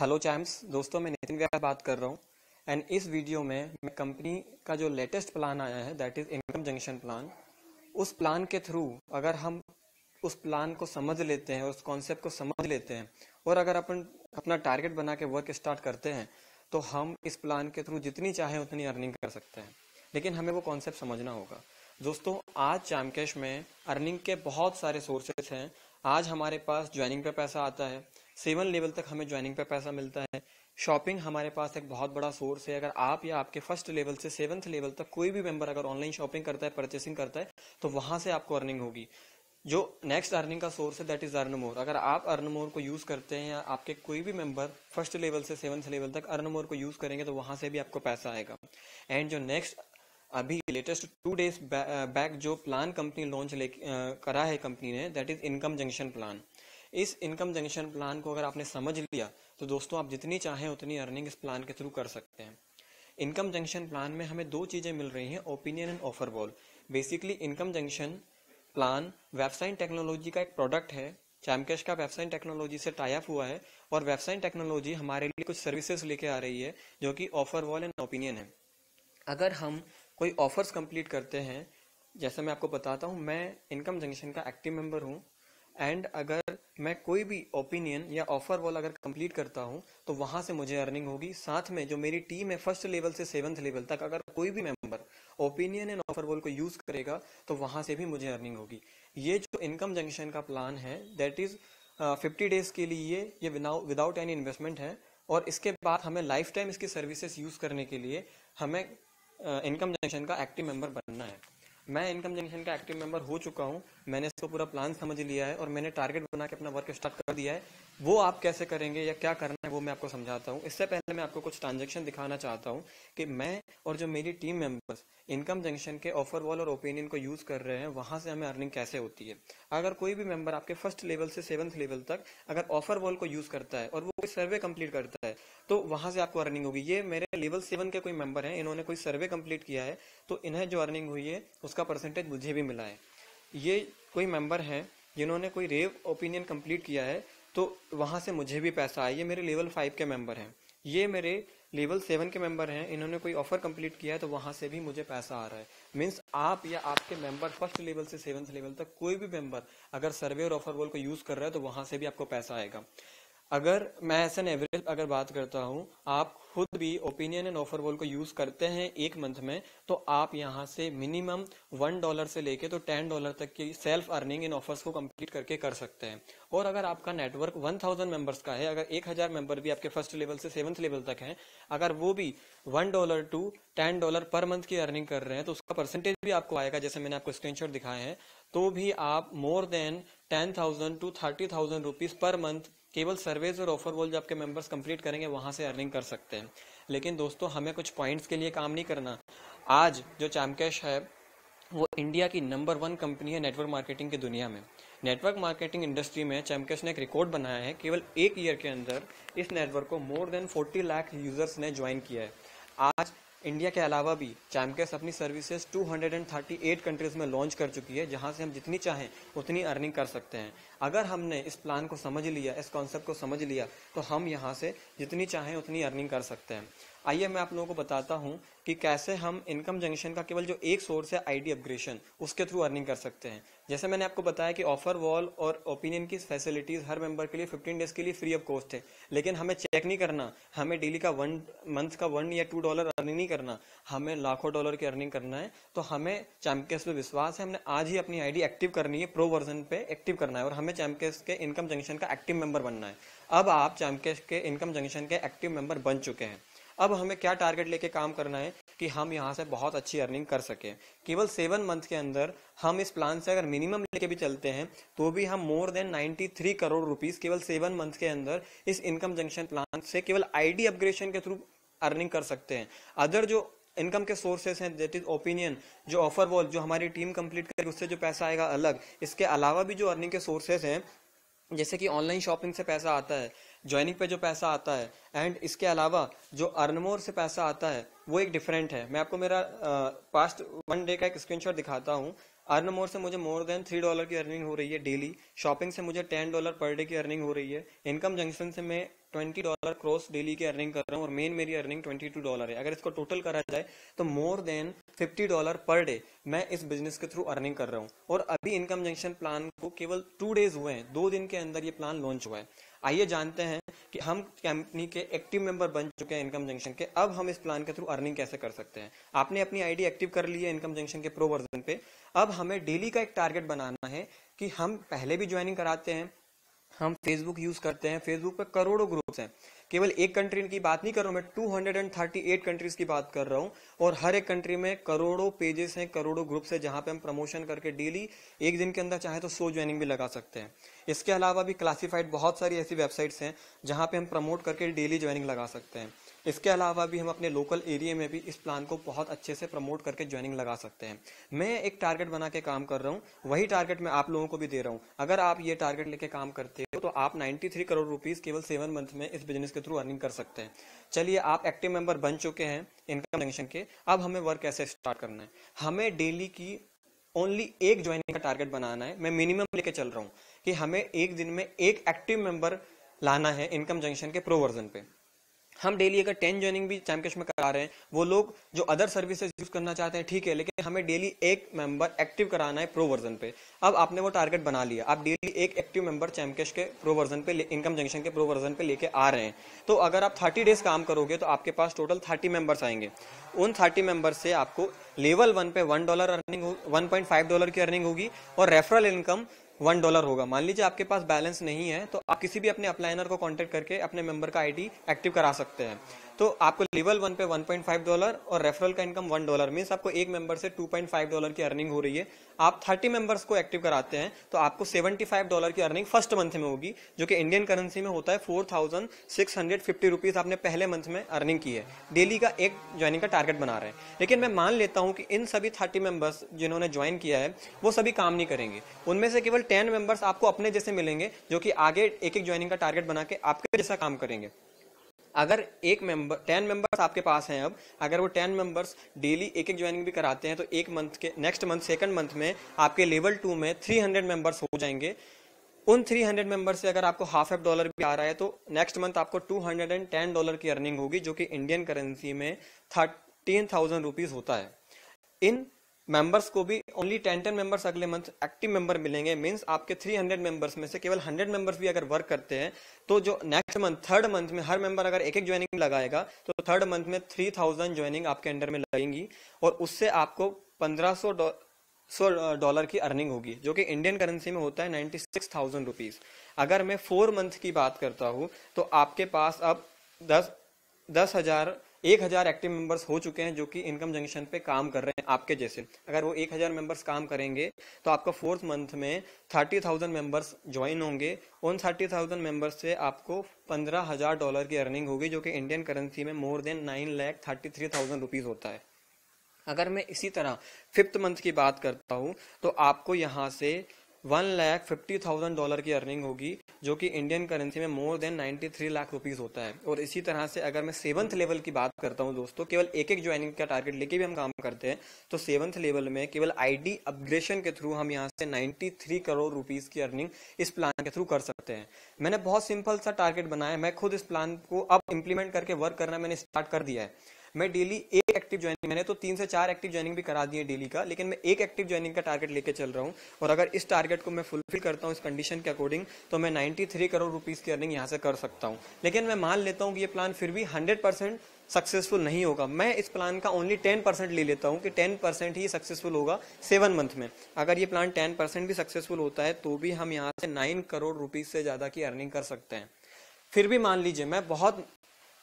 hello चैम्स दोस्तों मैं नितिन व्यास बात कर रहा हूँ एंड इस वीडियो में मैं कंपनी का जो लेटेस्ट प्लान आया है that is income junction plan उस प्लान के थ्रू अगर हम उस प्लान को समझ लेते हैं उस कॉन्सेप्ट को समझ लेते हैं और अगर अपन अपना टारगेट बना के वर्क स्टार्ट करते हैं तो हम इस प्लान के थ्रू जितनी चाहे उतनी अर्निंग कर सकते हैं लेकिन हमें वो कॉन्सेप्ट समझना होगा दोस्तों आज चैमकेश में अर्निंग के बहुत सारे सोर्सेस हैं आज हमारे पास ज्वाइनिंग पे पैसा आता है सेवन लेवल तक हमें ज्वाइनिंग पे पैसा मिलता है शॉपिंग हमारे पास एक बहुत बड़ा सोर्स है अगर आप या आपके फर्स्ट लेवल से सेवन्थ लेवल तक कोई भी मेंबर अगर ऑनलाइन शॉपिंग करता है परचेसिंग करता है तो वहां से आपको अर्निंग होगी जो नेक्स्ट अर्निंग का सोर्स है दैट इज अर्न मोर अगर आप अर्न मोर को यूज करते हैं या आपके कोई भी मेंबर फर्स्ट लेवल से सेवन्थ लेवल तक अर्न मोर को यूज करेंगे तो वहां से भी आपको पैसा आएगा एंड जो नेक्स्ट अभी लेटेस्ट टू डेज बैक जो प्लान कंपनी लॉन्च करा है कंपनी ने that is income junction plan इस इनकम जंक्शन प्लान को अगर आपने समझ लिया तो दोस्तों आप जितनी चाहें उतनी अर्निंग इस प्लान के थ्रू कर सकते हैं इनकम जंक्शन प्लान में हमें दो चीज़ें मिल रही हैं opinion and offer wall basically income junction plan Websign technology का एक प्रोडक्ट है चैमकेश का वेबसाइन टेक्नोलॉजी से टाइप हुआ है और वेबसाइन टेक्नोलॉजी हमारे लिए कुछ सर्विसेज लेके आ रही है जो कि ऑफर वॉल एंड ओपिनियन है अगर हम कोई ऑफर्स कंप्लीट करते हैं जैसा मैं आपको बताता हूँ मैं इनकम जंक्शन का एक्टिव मेंबर हूँ एंड अगर मैं कोई भी ओपिनियन या ऑफर वॉल अगर कंप्लीट करता हूँ तो वहां से मुझे अर्निंग होगी साथ में जो मेरी टीम है फर्स्ट लेवल से सेवन्थ लेवल तक अगर कोई भी member opinion and offer wall को यूज करेगा तो वहां से भी मुझे अर्निंग होगी ये जो इनकम जंक्शन का प्लान है दैट इज फिफ्टी डेज के लिए ये विदाउट एनी इन्वेस्टमेंट है और इसके बाद हमें लाइफ टाइम इसकी सर्विसेज यूज करने के लिए हमें इनकम uh, जंक्शन का एक्टिव मेंबर बनना है मैं इनकम जनरेशन का एक्टिव मेंबर हो चुका हूँ मैंने इसको पूरा प्लान समझ लिया है और मैंने टारगेट बना के अपना वर्क स्टार्ट कर दिया है वो आप कैसे करेंगे या क्या करना है वो मैं आपको समझाता हूँ इससे पहले मैं आपको कुछ ट्रांजेक्शन दिखाना चाहता हूँ कि मैं और जो मेरी टीम मेंबर्स इनकम जंक्शन के ऑफर वॉल और ओपिनियन को यूज कर रहे हैं वहां से हमें अर्निंग कैसे होती है अगर कोई भी मेंबर आपके फर्स्ट लेवल से सेवंथ लेवल तक अगर ऑफर वॉल को यूज करता है और वो कोई सर्वे कंप्लीट करता है तो वहां से आपको अर्निंग होगी ये मेरे लेवल सेवन के कोई मेंबर है इन्होंने कोई सर्वे कंप्लीट किया है तो इन्हें जो अर्निंग हुई है उसका परसेंटेज मुझे भी मिला है ये कोई मेंबर है जिन्होंने कोई रेव ओपिनियन कंप्लीट किया है तो वहाँ से मुझे भी पैसा आया ये मेरे लेवल फाइव के मेंबर हैं ये मेरे लेवल सेवन के मेंबर हैं इन्होंने कोई ऑफर कंप्लीट किया है तो वहाँ से भी मुझे पैसा आ रहा है मीन्स आप या आपके मेंबर फर्स्ट लेवल से सेवन्थ लेवल तक कोई भी मेंबर अगर सर्वे और ऑफर वॉल को यूज़ कर रहा है तो वहाँ से भी आपको पैसा आएगा अगर मैं एस एन एवरेज अगर बात करता हूँ आप खुद भी ओपिनियन एंड ऑफर वॉल को यूज करते हैं एक मंथ में तो आप यहां से मिनिमम वन डॉलर से लेके तो टेन डॉलर तक की सेल्फ अर्निंग इन ऑफर्स को कंप्लीट करके कर सकते हैं और अगर आपका नेटवर्क वन थाउजेंड मेंबर्स का है अगर एक हजार मेंबर भी आपके फर्स्ट लेवल से सेवंथ लेवल तक है अगर वो भी one dollar to ten dollar per month की अर्निंग कर रहे हैं तो उसका परसेंटेज भी आपको आएगा जैसे मैंने आपको स्क्रीनशॉट दिखाए हैं तो भी आप more than ten thousand to thirty thousand rupees per month केवल सर्वेज और ऑफर वॉल जो आपके मेंबर्स कंप्लीट करेंगे वहां से अर्निंग कर सकते हैं लेकिन दोस्तों हमें कुछ पॉइंट्स के लिए काम नहीं करना आज जो चैमकैश है वो इंडिया की नंबर वन कंपनी है नेटवर्क मार्केटिंग की दुनिया में नेटवर्क मार्केटिंग इंडस्ट्री में चैमकैश ने एक रिकॉर्ड बनाया है केवल एक ईयर के अंदर इस नेटवर्क को more than forty lakh users ने ज्वाइन किया है आज इंडिया के अलावा भी चैमकैश अपनी सर्विसेज एट कंट्रीज में लॉन्च कर चुकी है जहां से हम जितनी चाहें उतनी अर्निंग कर सकते हैं अगर हमने इस प्लान को समझ लिया इस कॉन्सेप्ट को समझ लिया तो हम यहाँ से जितनी चाहें उतनी अर्निंग कर सकते हैं आइए मैं आप लोगों को बताता हूँ कि कैसे हम इनकम जंक्शन का केवल जो एक सोर्स है आईडी अपग्रेशन उसके थ्रू अर्निंग कर सकते हैं जैसे मैंने आपको बताया कि ऑफर वॉल और ओपिनियन की फैसिलिटीज हर मेंबर के लिए 15 डेज के लिए फ्री ऑफ कॉस्ट है लेकिन हमें चेक नहीं करना हमें डेली का वन मंथ का वन या टू डॉलर अर्निंग नहीं करना हमें लाखों डॉलर की अर्निंग करना है तो हमें चैम्पियंस पे विश्वास है हमने आज ही अपनी आईडी एक्टिव करनी है प्रो वर्जन पे एक्टिव करना है और हमें हमें चैमकेस के इनकम जंक्शन का एक्टिव मेंबर बनना है अब आप चैमकेस के इनकम जंक्शन के एक्टिव मेंबर बन चुके हैं अब हमें क्या टारगेट लेके काम करना है कि हम यहाँ से बहुत अच्छी अर्निंग कर सकें केवल सेवन मंथ के अंदर हम इस प्लान से अगर मिनिमम लेके भी चलते हैं तो भी हम मोर देन 93 करोड़ रुपीस केवल सेवन मंथ के अंदर इस इनकम जंक्शन प्लान से केवल आईडी अपग्रेडेशन के थ्रू अर्निंग कर सकते हैं अदर जो इनकम के सोर्सेस हैं दैट इज ओपिनियन जो ऑफर वॉल जो हमारी टीम कंप्लीट करेगी उससे जो पैसा आएगा अलग इसके अलावा भी जो अर्निंग के सोर्सेज हैं जैसे कि ऑनलाइन शॉपिंग से पैसा आता है ज्वाइनिंग पे जो पैसा आता है एंड इसके अलावा जो अर्नमोर से पैसा आता है वो एक डिफरेंट है मैं आपको मेरा पास्ट वन डे का एक स्क्रीनशॉट दिखाता हूँ अर्न मोर से मुझे मोर देन थ्री डॉलर की अर्निंग हो रही है डेली शॉपिंग से मुझे टेन डॉलर पर डे की अर्निंग हो रही है इनकम जंक्शन से मैं ट्वेंटी डॉलर क्रॉस डेली की अर्निंग कर रहा हूँ और मेन मेरी अर्निंग ट्वेंटी टू डॉलर है अगर इसको टोटल करा जाए तो more than fifty dollar per day मैं इस बिजनेस के थ्रू अर्निंग कर रहा हूँ और अभी इनकम जंक्शन प्लान को केवल टू डेज हुए हैं दो दिन के अंदर ये प्लान लॉन्च हुआ है आइए जानते हैं कि हम कंपनी के एक्टिव मेंबर बन चुके हैं इनकम जंक्शन के अब हम इस प्लान के थ्रू अर्निंग कैसे कर सकते हैं आपने अपनी आईडी एक्टिव कर ली है इनकम जंक्शन के प्रो वर्जन पे अब हमें डेली का एक टारगेट बनाना है कि हम पहले भी ज्वाइनिंग कराते हैं हम फेसबुक यूज करते हैं फेसबुक पर करोड़ों ग्रुप्स हैं केवल एक कंट्री की बात नहीं कर रहा हूं मैं 238 कंट्रीज की बात कर रहा हूं और हर एक कंट्री में करोड़ों पेजेस हैं करोड़ों ग्रुप्स हैं जहां पे हम प्रमोशन करके डेली एक दिन के अंदर चाहे तो सो ज्वाइनिंग भी लगा सकते हैं इसके अलावा भी क्लासिफाइड बहुत सारी ऐसी वेबसाइट्स हैं जहां पे हम प्रमोट करके डेली ज्वाइनिंग लगा सकते हैं इसके अलावा भी हम अपने लोकल एरिया में भी इस प्लान को बहुत अच्छे से प्रमोट करके ज्वाइनिंग लगा सकते हैं मैं एक टारगेट बना के काम कर रहा हूँ वही टारगेट मैं आप लोगों को भी दे रहा हूँ अगर आप ये टारगेट लेके काम करते तो आप 93 करोड़ रुपीस केवल सेवन मंथ में इस बिजनेस के थ्रू अर्निंग कर सकते हैं चलिए आप एक्टिव मेंबर बन चुके हैं इनकम जंक्शन के अब हमें वर्क कैसे स्टार्ट करना है हमें डेली की ओनली एक ज्वाइनिंग का टारगेट बनाना है मैं मिनिमम लेके चल रहा हूँ कि हमें एक दिन में एक एक्टिव मेंबर लाना है इनकम जंक्शन के प्रो वर्जन पे हम डेली अगर टेन ज्वाइनिंग भी चैमकेश में करा रहे हैं वो लोग जो अदर सर्विसेज यूज करना चाहते हैं ठीक है लेकिन हमें डेली एक मेंबर एक्टिव कराना है प्रो वर्जन पे अब आपने वो टारगेट बना लिया आप डेली एक एक्टिव मेंबर चैमकेश के प्रो वर्जन पे इनकम जंक्शन के प्रो वर्जन पे लेके आ रहे हैं तो अगर आप थर्टी डेज काम करोगे तो आपके पास टोटल थर्टी मेंबर्स आएंगे उन थर्टी मेंबर से आपको लेवल वन पे one dollar earning one point five dollar की अर्निंग होगी और रेफरल इनकम वन डॉलर होगा मान लीजिए आपके पास बैलेंस नहीं है तो आप किसी भी अपने अपलाइनर को कॉन्टेक्ट करके अपने मेंबर का आईडी एक्टिव करा सकते हैं तो आपको लेवल वन पे 1.5 डॉलर और रेफरल का इनकम वन डॉलर मीन्स आपको एक मेंबर से 2.5 डॉलर की अर्निंग हो रही है आप 30 मेंबर्स को एक्टिव कराते हैं तो आपको 75 डॉलर की अर्निंग फर्स्ट मंथ में होगी जो कि इंडियन करेंसी में होता है four thousand six hundred fifty rupees आपने पहले मंथ में अर्निंग की है डेली का एक ज्वाइनिंग का टारगेट बना रहे हैं लेकिन मैं मान लेता हूँ कि इन सभी थर्टी मेंबर्स जिन्होंने ज्वाइन किया है वो सभी काम नहीं करेंगे उनमें से केवल टेन मेंबर्स आपको अपने जैसे मिलेंगे जो कि आगे एक एक ज्वाइनिंग का टारगेट बना के आपके जैसा काम करेंगे अगर एक मेंबर टेन मेंबर्स आपके पास हैं अब अगर वो टेन मेंबर्स डेली एक एक ज्वाइनिंग भी कराते हैं तो एक मंथ के नेक्स्ट मंथ सेकंड मंथ में आपके लेवल टू में थ्री हंड्रेड मेंबर्स हो जाएंगे उन हंड्रेड मेंबर्स से अगर आपको हाफ एफ डॉलर भी आ रहा है तो नेक्स्ट मंथ आपको two hundred and ten dollar की अर्निंग होगी जो कि इंडियन करेंसी में थर्टीन थाउजेंड रुपीज होता है इन मेंबर्स को भी ओनली टेन टेन मेंबर्स अगले मंथ एक्टिव मेंबर मिलेंगे मींस आपके हंड्रेड मेंबर्स में से केवल हंड्रेड मेंबर्स भी अगर वर्क करते हैं तो जो नेक्स्ट मंथ थर्ड मंथ में हर मेंबर अगर एक एक ज्वाइनिंग लगाएगा तो थर्ड मंथ में थ्री थाउजेंड ज्वाइनिंग आपके अंडर में लगेंगी और उससे आपको पंद्रह सौ डॉलर की अर्निंग होगी जो कि इंडियन करेंसी में होता है नाइन्टी सिक्स थाउजेंड रुपीज अगर मैं फोर मंथ की बात करता हूँ तो आपके पास अब दस दस हजार एक हज़ार एक्टिव मेंबर्स हो चुके हैं जो कि इनकम जंक्शन पे काम कर रहे हैं आपके जैसे अगर वो एक हज़ार मेंबर्स काम करेंगे तो आपका फोर्थ मंथ में थर्टी थाउजेंड मेंबर्स ज्वाइन होंगे उन थर्टी थाउजेंड मेंबर्स से आपको पंद्रह हज़ार डॉलर की अर्निंग होगी जो कि इंडियन करेंसी में more than nine lakh thirty three thousand rupees होता है अगर मैं इसी तरह फिफ्थ मंथ की बात करता हूँ तो आपको यहाँ से one lakh fifty thousand dollar की अर्निंग होगी जो कि इंडियन करेंसी में मोर देन 93 लाख रुपीस होता है और इसी तरह से अगर मैं सेवंथ लेवल की बात करता हूँ दोस्तों केवल एक एक ज्वाइनिंग का टारगेट लेके भी हम काम करते हैं तो सेवंथ लेवल में केवल आईडी अपग्रेशन के थ्रू हम यहाँ से 93 करोड़ रुपीस की अर्निंग इस प्लान के थ्रू कर सकते हैं मैंने बहुत सिंपल सा टारगेट बनाया मैं खुद इस प्लान को अब इम्प्लीमेंट करके वर्क करना मैंने स्टार्ट कर दिया है मैं डेली एक एक्टिव ज्वाइनिंग मैंने तो तीन से चार एक्टिव ज्वाइनिंग भी करा दी है डेली का लेकिन मैं एक एक्टिव ज्वाइनिंग का टारगेट लेके चल रहा हूँ और अगर इस टारगेट को मैं फुलफिल करता हूँ इस कंडीशन के अकॉर्डिंग तो मैं थ्री करोड़ रुपीज़ की अर्निंग यहाँ से कर सकता हूँ लेकिन मैं मान लेता हूँ कि ये प्लान फिर भी हंड्रेड सक्सेसफुल नहीं होगा मैं इस प्लान का ओनली टेन परसेंट ले लेता हूँ कि टेन परसेंट ही सक्सेसफुल होगा सेवन मंथ में अगर ये प्लान टेन परसेंट भी सक्सेसफुल होता है तो भी हम यहाँ से नाइन करोड़ रुपीज से ज़्यादा की अर्निंग कर सकते हैं फिर भी मान लीजिए मैं बहुत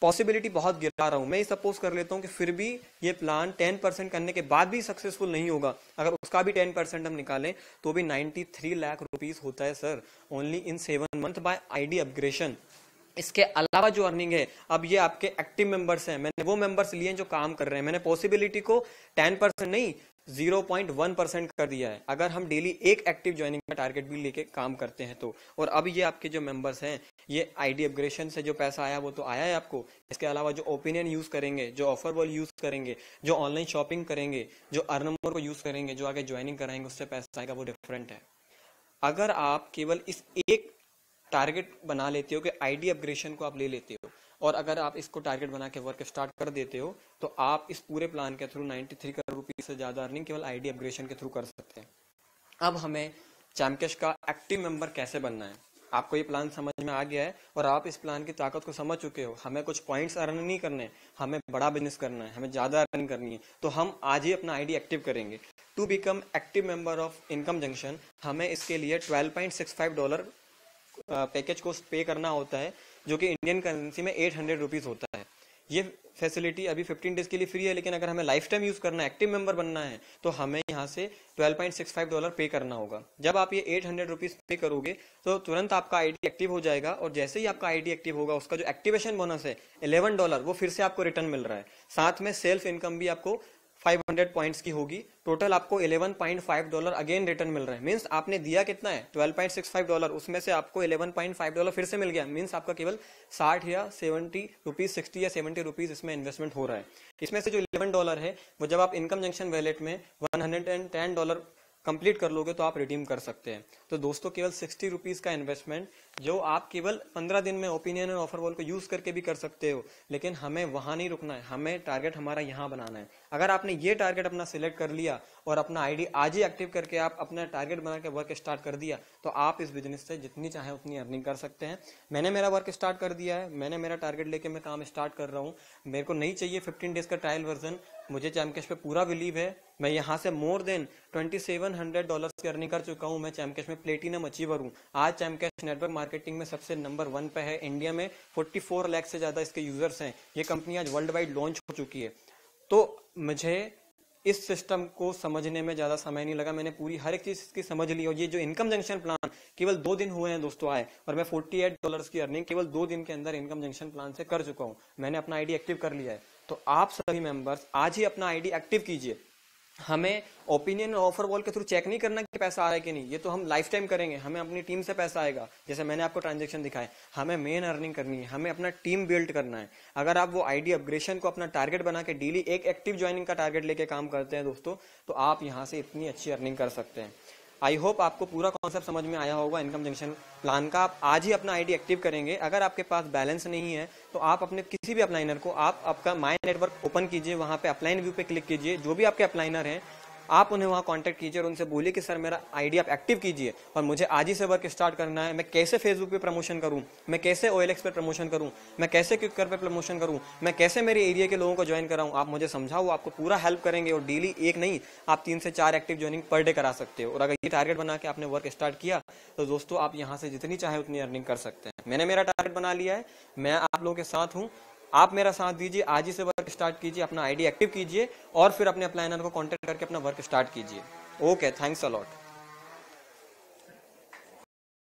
पॉसिबिलिटी बहुत गिरा रहा हूं मैं सपोज कर लेता हूं कि फिर भी ये प्लान टेन परसेंट करने के बाद भी सक्सेसफुल नहीं होगा अगर उसका भी टेन परसेंट हम निकालें तो भी थ्री लाख रुपीज होता है sir only in seven month by ID upgradation इसके अलावा जो अर्निंग है अब ये आपके एक्टिव मेंबर्स हैं मैंने वो मेंबर्स लिए हैं जो काम कर रहे हैं मैंने पॉसिबिलिटी को टेन परसेंट नहीं जीरो पॉइंट वन परसेंट कर दिया है अगर हम डेली एक एक्टिव ज्वाइनिंग का टारगेट भी लेके काम करते हैं तो और अब ये आपके जो मेंबर्स हैं ये आईडी अपग्रेशन से जो पैसा आया वो तो आया है आपको इसके अलावा जो ओपिनियन यूज करेंगे जो ऑफर वॉल यूज करेंगे जो ऑनलाइन शॉपिंग करेंगे जो अर्नमोर को यूज करेंगे जो आगे ज्वाइनिंग कराएंगे उससे पैसा आएगा वो डिफरेंट है अगर आप केवल इस एक टारगेट बना लेते हो कि आईडी अपग्रेशन को आप ले लेते हो और अगर आप इसको टारगेट बना के वर्क स्टार्ट कर देते हो तो आप इस पूरे प्लान के थ्रू 93 करोड़ रुपीज से ज्यादा अर्निंग केवल आईडी अपग्रेशन के थ्रू कर सकते हैं अब हमें चैमकेश का एक्टिव मेंबर कैसे बनना है आपको ये प्लान समझ में आ गया है और आप इस प्लान की ताकत को समझ चुके हो हमें कुछ पॉइंट्स अर्न नहीं करने हमें बड़ा बिजनेस करना है हमें ज्यादा अर्न करनी है तो हम आज ही अपना आईडी एक्टिव करेंगे to become active member of income junction हमें इसके लिए 12.65 डॉलर पैकेज को पे करना होता है जो कि इंडियन करेंसी में एट हंड्रेड रुपीज होता है ये फैसिलिटी अभी फिफ्टीन डेज के लिए फ्री है लेकिन अगर हमें लाइफ टाइम यूज करना है एक्टिव मेंबर बनना है तो हमें यहाँ से twelve point six five dollar pay करना होगा जब आप ये एट हंड्रेड रुपीज पे करोगे तो तुरंत आपका आईडी एक्टिव हो जाएगा और जैसे ही आपका आईडी एक्टिव होगा उसका जो एक्टिवेशन बोनस है इलेवन डॉलर वो फिर से आपको रिटर्न मिल रहा है साथ में सेल्फ इनकम भी आपको 500 पॉइंट्स की होगी टोटल आपको 11.5 डॉलर अगेन रिटर्न मिल रहा है मींस आपने दिया कितना है 12.65 डॉलर उसमें से आपको 11.5 डॉलर फिर से मिल गया मींस आपका केवल 60 या 70 रुपीज 60 या 70 रुपीज इसमें इन्वेस्टमेंट हो रहा है इसमें से जो 11 डॉलर है वो जब आप इनकम जंक्शन वैलेट में 110 डॉलर कंप्लीट कर लोगे तो आप रिडीम कर सकते हैं तो दोस्तों केवल सिक्सटी रुपीज का इन्वेस्टमेंट जो आप केवल पंद्रह दिन में ओपिनियन और ऑफर वॉल को यूज करके भी कर सकते हो लेकिन हमें वहां नहीं रुकना है हमें टारगेट हमारा यहाँ बनाना है अगर आपने ये टारगेट अपना सिलेक्ट कर लिया और अपना आईडी आज ही एक्टिव करके आप अपना टारगेट बना के वर्क स्टार्ट कर दिया तो आप इस बिजनेस से जितनी चाहे उतनी अर्निंग कर सकते हैं मैंने मेरा वर्क स्टार्ट कर दिया है मैंने मेरा टारगेट लेके मैं काम स्टार्ट कर रहा हूँ मेरे को नहीं चाहिए फिफ्टीन डेज का ट्रायल वर्जन मुझे चैमकेश पे पूरा बिलीव है मैं यहाँ से more than twenty seven hundred dollar की अर्निंग कर चुका हूँ मैं चैमकेश में प्लेटिनम अचीवर हूँ आज चैमकेश नेटवर्क मार्केटिंग में सबसे नंबर वन पे है इंडिया में फोर्टी फोर लैख से ज़्यादा इसके यूजर्स हैं ये कंपनी आज वर्ल्ड वाइड लॉन्च हो चुकी है तो मुझे इस सिस्टम को समझने में ज़्यादा समय नहीं लगा मैंने पूरी हर एक चीज़ इसकी समझ ली और ये जो इनकम जंक्शन प्लान केवल दो दिन हुए हैं दोस्तों आए और मैं फोर्टी एट डॉलर की अर्निंग केवल दो दिन के अंदर इनकम जंक्शन प्लान से कर चुका हूं मैंने अपना आईडी एक्टिव कर लिया है तो आप सभी मेंबर्स आज ही अपना आईडी एक्टिव कीजिए हमें ओपिनियन ऑफर वॉल के थ्रू चेक नहीं करना कि पैसा आ रहा है कि नहीं ये तो हम लाइफ टाइम करेंगे हमें अपनी टीम से पैसा आएगा जैसे मैंने आपको ट्रांजेक्शन दिखाया हमें मेन अर्निंग करनी है हमें अपना टीम बिल्ड करना है अगर आप वो आईडी अपग्रेशन को अपना टारगेट बना के डेली एक एक्टिव ज्वाइनिंग का टारगेट लेके काम करते हैं दोस्तों तो आप यहाँ से इतनी अच्छी अर्निंग कर सकते हैं आई होप आपको पूरा कॉन्सेप्ट समझ में आया होगा इनकम जंक्शन प्लान का आप आज ही अपना आईडी एक्टिव करेंगे अगर आपके पास बैलेंस नहीं है तो आप अपने किसी भी अपलाइनर को आप आपका माई नेटवर्क ओपन कीजिए वहां पे अपलाइन व्यू पे क्लिक कीजिए जो भी आपके अपलाइनर हैं आप उन्हें वहाँ कॉन्टैक्ट कीजिए और उनसे बोलिए कि सर मेरा आइडिया आप एक्टिव कीजिए और मुझे आज ही से वर्क स्टार्ट करना है मैं कैसे फेसबुक पे प्रमोशन करूँ मैं कैसे ओ पे प्रमोशन करूँ मैं कैसे क्विकर पर प्रमोशन करूँ मैं कैसे मेरे एरिया के लोगों को ज्वाइन कराऊँ आप मुझे समझाओ आपको पूरा हेल्प करेंगे और डेली एक नहीं आप तीन से चार एक्टिव ज्वाइनिंग पर डे करा सकते हो और अगर ये टारगेट बना के आपने वर्क स्टार्ट किया तो दोस्तों आप यहाँ से जितनी चाहे उतनी अर्निंग कर सकते हैं मैंने मेरा टारगेट बना लिया है मैं आप लोगों के साथ हूँ आप मेरा साथ दीजिए आज ही से वर्क स्टार्ट कीजिए अपना आईडी एक्टिव कीजिए और फिर अपने अपलाइनर को कॉन्टेक्ट करके अपना वर्क स्टार्ट कीजिए ओके थैंक्स अलॉट